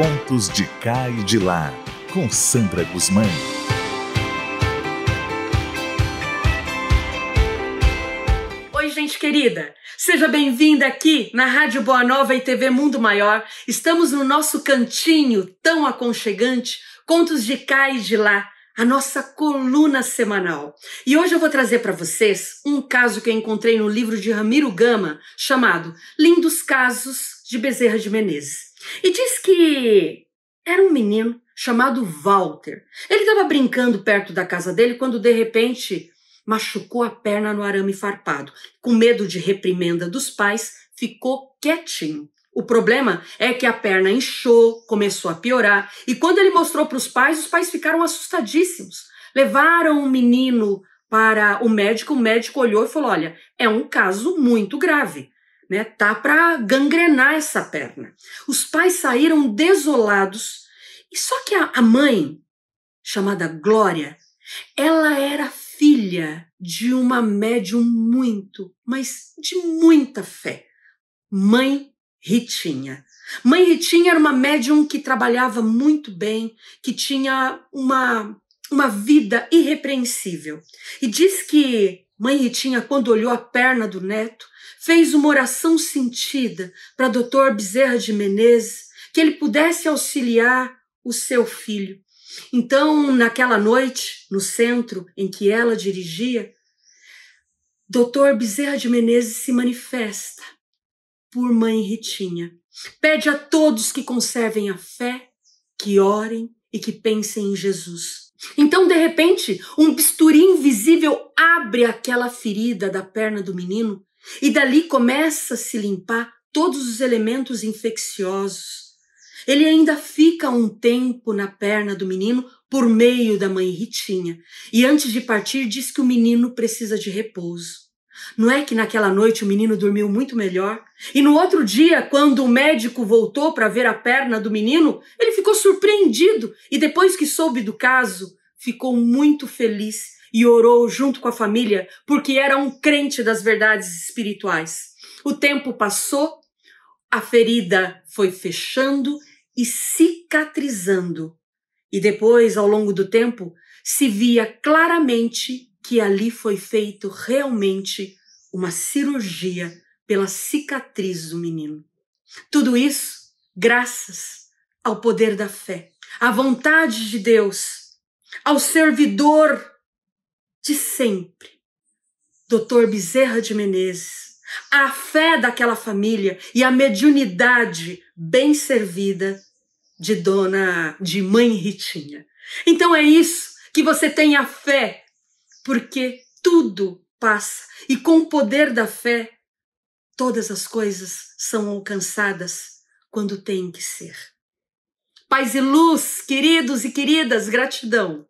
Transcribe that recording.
Contos de Cá e de Lá, com Sandra Guzmã. Oi, gente querida! Seja bem-vinda aqui na Rádio Boa Nova e TV Mundo Maior. Estamos no nosso cantinho tão aconchegante, Contos de Cá e de Lá a nossa coluna semanal. E hoje eu vou trazer para vocês um caso que eu encontrei no livro de Ramiro Gama, chamado Lindos Casos de Bezerra de Menezes. E diz que era um menino chamado Walter. Ele estava brincando perto da casa dele quando de repente machucou a perna no arame farpado. Com medo de reprimenda dos pais, ficou quietinho. O problema é que a perna inchou, começou a piorar, e quando ele mostrou para os pais, os pais ficaram assustadíssimos. Levaram o menino para o médico, o médico olhou e falou: Olha, é um caso muito grave né? Tá para gangrenar essa perna. Os pais saíram desolados. E só que a, a mãe, chamada Glória, ela era filha de uma médium muito, mas de muita fé, mãe Ritinha. Mãe Ritinha era uma médium que trabalhava muito bem, que tinha uma, uma vida irrepreensível. E diz que mãe Ritinha, quando olhou a perna do neto, fez uma oração sentida para Dr. Bezerra de Menezes, que ele pudesse auxiliar o seu filho. Então, naquela noite, no centro em que ela dirigia, Dr. Bezerra de Menezes se manifesta por Mãe Ritinha. Pede a todos que conservem a fé, que orem e que pensem em Jesus. Então, de repente, um bisturi invisível abre aquela ferida da perna do menino e dali começa a se limpar todos os elementos infecciosos. Ele ainda fica um tempo na perna do menino por meio da mãe Ritinha, e antes de partir diz que o menino precisa de repouso. Não é que naquela noite o menino dormiu muito melhor? E no outro dia, quando o médico voltou para ver a perna do menino, ele ficou surpreendido e depois que soube do caso, ficou muito feliz e orou junto com a família porque era um crente das verdades espirituais. O tempo passou, a ferida foi fechando e cicatrizando. E depois, ao longo do tempo, se via claramente que ali foi feito realmente uma cirurgia pela cicatriz do menino. Tudo isso graças ao poder da fé, à vontade de Deus, ao servidor de sempre. Doutor Bezerra de Menezes, a fé daquela família e a mediunidade bem servida de dona, de mãe Ritinha. Então é isso, que você tem a fé, porque tudo passa e com o poder da fé, todas as coisas são alcançadas quando tem que ser. Paz e luz, queridos e queridas, gratidão.